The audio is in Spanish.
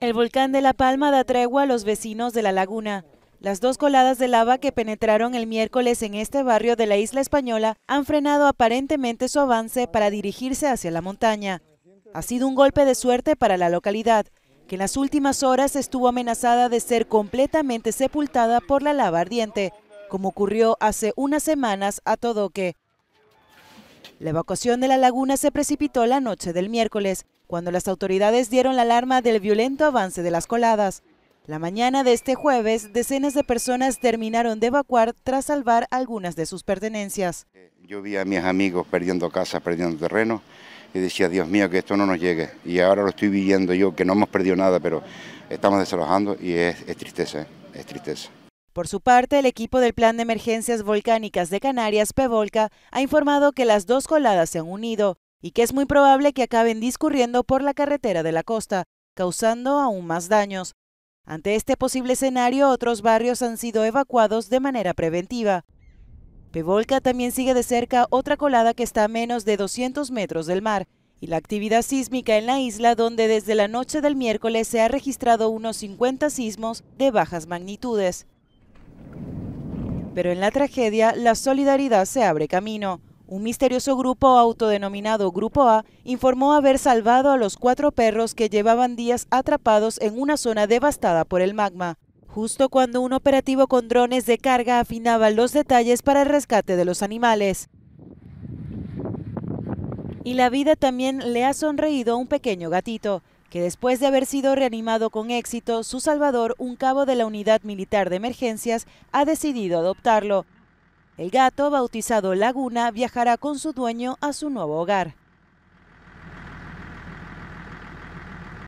El volcán de La Palma da tregua a los vecinos de la laguna. Las dos coladas de lava que penetraron el miércoles en este barrio de la isla española han frenado aparentemente su avance para dirigirse hacia la montaña. Ha sido un golpe de suerte para la localidad, que en las últimas horas estuvo amenazada de ser completamente sepultada por la lava ardiente, como ocurrió hace unas semanas a Todoque. La evacuación de la laguna se precipitó la noche del miércoles, cuando las autoridades dieron la alarma del violento avance de las coladas. La mañana de este jueves, decenas de personas terminaron de evacuar tras salvar algunas de sus pertenencias. Yo vi a mis amigos perdiendo casas, perdiendo terreno, y decía, Dios mío, que esto no nos llegue. Y ahora lo estoy viviendo yo, que no hemos perdido nada, pero estamos desalojando y es, es tristeza, ¿eh? es tristeza. Por su parte, el equipo del Plan de Emergencias Volcánicas de Canarias, PEVOLCA, ha informado que las dos coladas se han unido y que es muy probable que acaben discurriendo por la carretera de la costa, causando aún más daños. Ante este posible escenario, otros barrios han sido evacuados de manera preventiva. Pevolca también sigue de cerca otra colada que está a menos de 200 metros del mar, y la actividad sísmica en la isla donde desde la noche del miércoles se ha registrado unos 50 sismos de bajas magnitudes. Pero en la tragedia, la solidaridad se abre camino. Un misterioso grupo autodenominado Grupo A informó haber salvado a los cuatro perros que llevaban días atrapados en una zona devastada por el magma, justo cuando un operativo con drones de carga afinaba los detalles para el rescate de los animales. Y la vida también le ha sonreído a un pequeño gatito, que después de haber sido reanimado con éxito, su salvador, un cabo de la Unidad Militar de Emergencias, ha decidido adoptarlo el gato, bautizado Laguna, viajará con su dueño a su nuevo hogar.